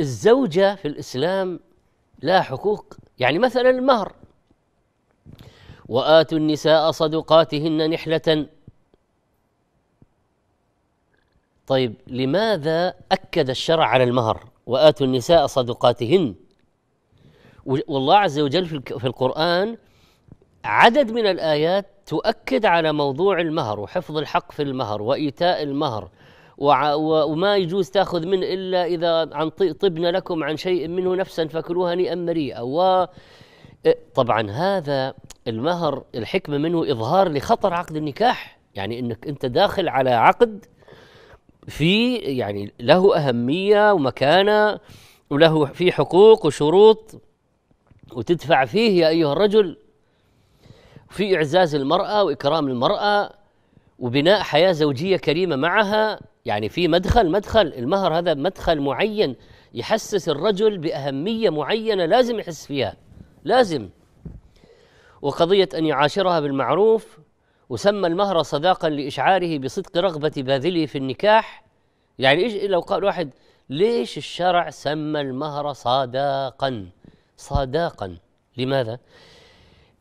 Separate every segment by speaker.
Speaker 1: الزوجة في الإسلام لها حقوق يعني مثلا المهر وآتوا النساء صدقاتهن نحلة طيب لماذا أكد الشرع على المهر وآتوا النساء صدقاتهن والله عز وجل في القرآن عدد من الآيات تؤكد على موضوع المهر وحفظ الحق في المهر وإيتاء المهر وما يجوز تاخذ منه الا اذا عن طبنا لكم عن شيء منه نفسا فكلوها نيئا مريئا و إيه، طبعا هذا المهر الحكمه منه اظهار لخطر عقد النكاح يعني انك انت داخل على عقد في يعني له اهميه ومكانه وله في حقوق وشروط وتدفع فيه يا ايها الرجل في اعزاز المراه واكرام المراه وبناء حياه زوجيه كريمه معها يعني في مدخل مدخل المهر هذا مدخل معين يحسس الرجل باهميه معينه لازم يحس فيها لازم وقضيه ان يعاشرها بالمعروف وسمى المهر صداقا لاشعاره بصدق رغبه باذله في النكاح يعني ايش لو قال واحد ليش الشرع سمى المهر صداقا صداقا لماذا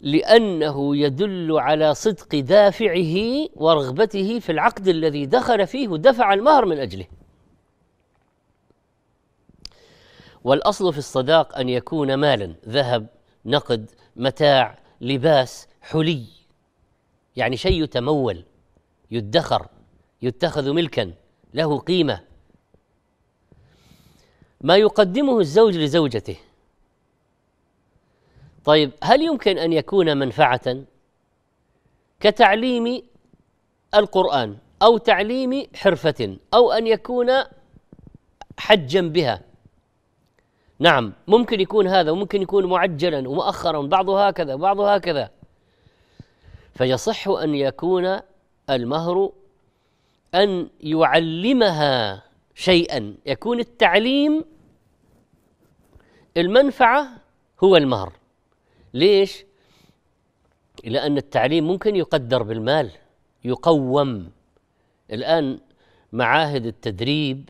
Speaker 1: لانه يدل على صدق دافعه ورغبته في العقد الذي دخل فيه ودفع المهر من اجله والاصل في الصداق ان يكون مالا ذهب نقد متاع لباس حلي يعني شيء يتمول يدخر يتخذ ملكا له قيمه ما يقدمه الزوج لزوجته طيب هل يمكن ان يكون منفعه كتعليم القران او تعليم حرفه او ان يكون حجا بها نعم ممكن يكون هذا وممكن يكون معجلا ومؤخرا بعضه هكذا بعضه هكذا فيصح ان يكون المهر ان يعلمها شيئا يكون التعليم المنفعه هو المهر ليش؟ لأن التعليم ممكن يقدر بالمال يقوم الآن معاهد التدريب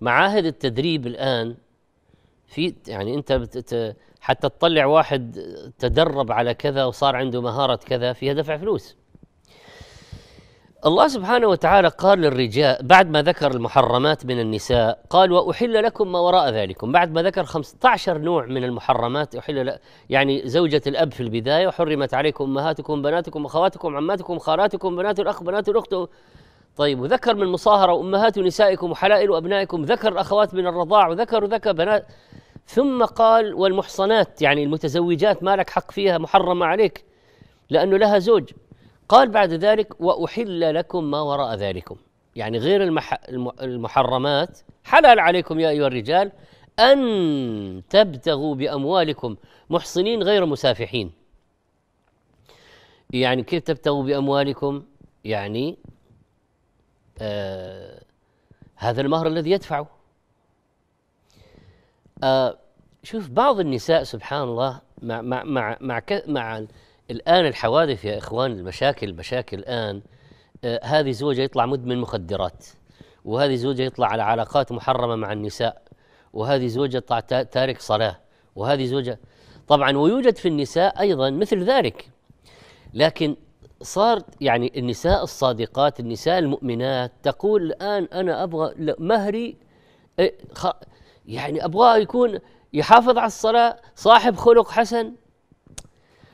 Speaker 1: معاهد التدريب الآن في يعني أنت حتى تطلع واحد تدرب على كذا وصار عنده مهارة كذا فيها دفع فلوس الله سبحانه وتعالى قال للرجال بعد ما ذكر المحرمات من النساء قال وأحل لكم ما وراء ذلكم بعد ما ذكر 15 نوع من المحرمات أحل ل... يعني زوجة الأب في البداية وحرمت عليكم أمهاتكم بناتكم أخواتكم عماتكم خالاتكم بنات الأخ بنات الأخت طيب وذكر من المصاهرة وأمهات نسائكم وحلائل أبنائكم ذكر الأخوات من الرضاع وذكر وذكر بنات ثم قال والمحصنات يعني المتزوجات ما لك حق فيها محرمة عليك لأنه لها زوج قال بعد ذلك وأحل لكم ما وراء ذلكم يعني غير المح المحرمات حلال عليكم يا أيها الرجال أن تبتغوا بأموالكم محصنين غير مسافحين يعني كيف تبتغوا بأموالكم يعني آه هذا المهر الذي يدفعه آه شوف بعض النساء سبحان الله مع مع مع مع, مع الآن الحوادث يا إخوان المشاكل المشاكل الآن آه هذه زوجة يطلع مدمن مخدرات وهذه زوجة يطلع على علاقات محرمة مع النساء وهذه زوجة تارك صلاة وهذه زوجة طبعا ويوجد في النساء أيضا مثل ذلك لكن صار يعني النساء الصادقات النساء المؤمنات تقول الآن أنا أبغى مهري إيه، يعني أبغاه يكون يحافظ على الصلاة صاحب خلق حسن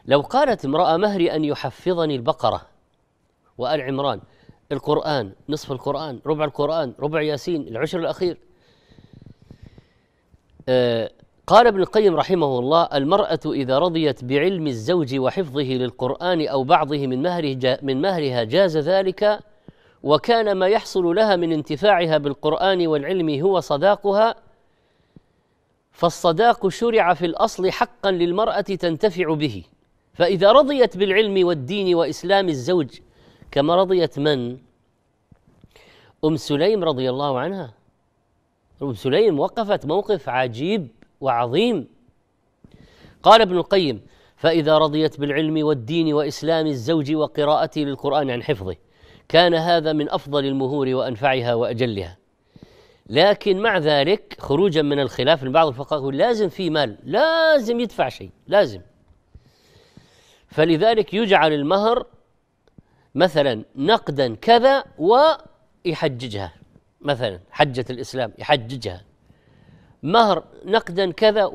Speaker 1: لو قالت امرأة مهري أن يحفظني البقرة وآل عمران القرآن نصف القرآن ربع القرآن ربع ياسين العشر الأخير آه قال ابن القيم رحمه الله المرأة إذا رضيت بعلم الزوج وحفظه للقرآن أو بعضه من مهره من مهرها جاز ذلك وكان ما يحصل لها من انتفاعها بالقرآن والعلم هو صداقها فالصداق شرع في الأصل حقا للمرأة تنتفع به فإذا رضيت بالعلم والدين وإسلام الزوج كما رضيت من؟ أم سليم رضي الله عنها أم سليم وقفت موقف عجيب وعظيم قال ابن القيم فإذا رضيت بالعلم والدين وإسلام الزوج وقراءته للقرآن عن حفظه كان هذا من أفضل المهور وأنفعها وأجلها لكن مع ذلك خروجا من الخلاف من بعض الفقهاء يقول لازم في مال لازم يدفع شيء لازم فلذلك يجعل المهر مثلا نقدا كذا ويحججها مثلا حجة الإسلام يحججها مهر نقدا كذا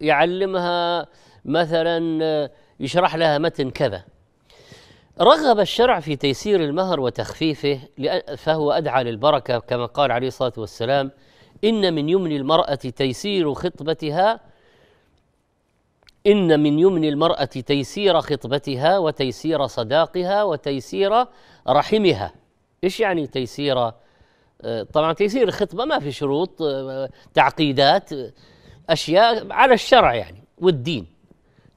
Speaker 1: ويعلمها مثلا يشرح لها متن كذا رغب الشرع في تيسير المهر وتخفيفه فهو أدعى للبركة كما قال عليه الصلاة والسلام إن من يمن المرأة تيسير خطبتها إن من يمن المرأة تيسير خطبتها وتيسير صداقها وتيسير رحمها إيش يعني تيسير آه، طبعا تيسير الخطبة ما في شروط آه، تعقيدات أشياء على الشرع يعني والدين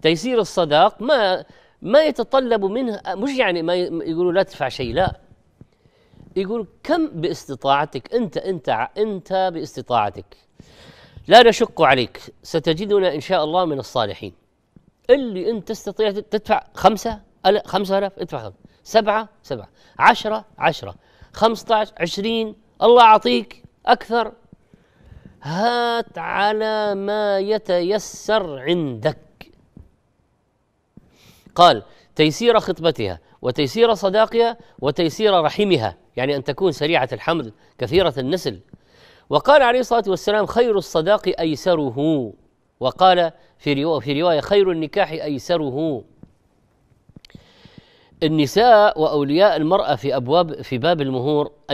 Speaker 1: تيسير الصداق ما ما يتطلب منه مش يعني ما يقولوا لا تدفع شيء لا يقول كم باستطاعتك انت انت انت باستطاعتك لا نشق عليك ستجدنا إن شاء الله من الصالحين اللي أنت تستطيع تدفع خمسة خمسة آلاف ادفع خمسة سبعة سبعة عشرة عشرة خمسة عشر عشرين الله أعطيك أكثر هات على ما يتيسر عندك قال تيسير خطبتها وتيسير صداقها وتيسير رحمها يعني أن تكون سريعة الحمل كثيرة النسل وقال عليه الصلاة والسلام خير الصداق أيسره وقال في في رواية خير النكاح أيسره النساء وأولياء المرأة في أبواب في باب المهور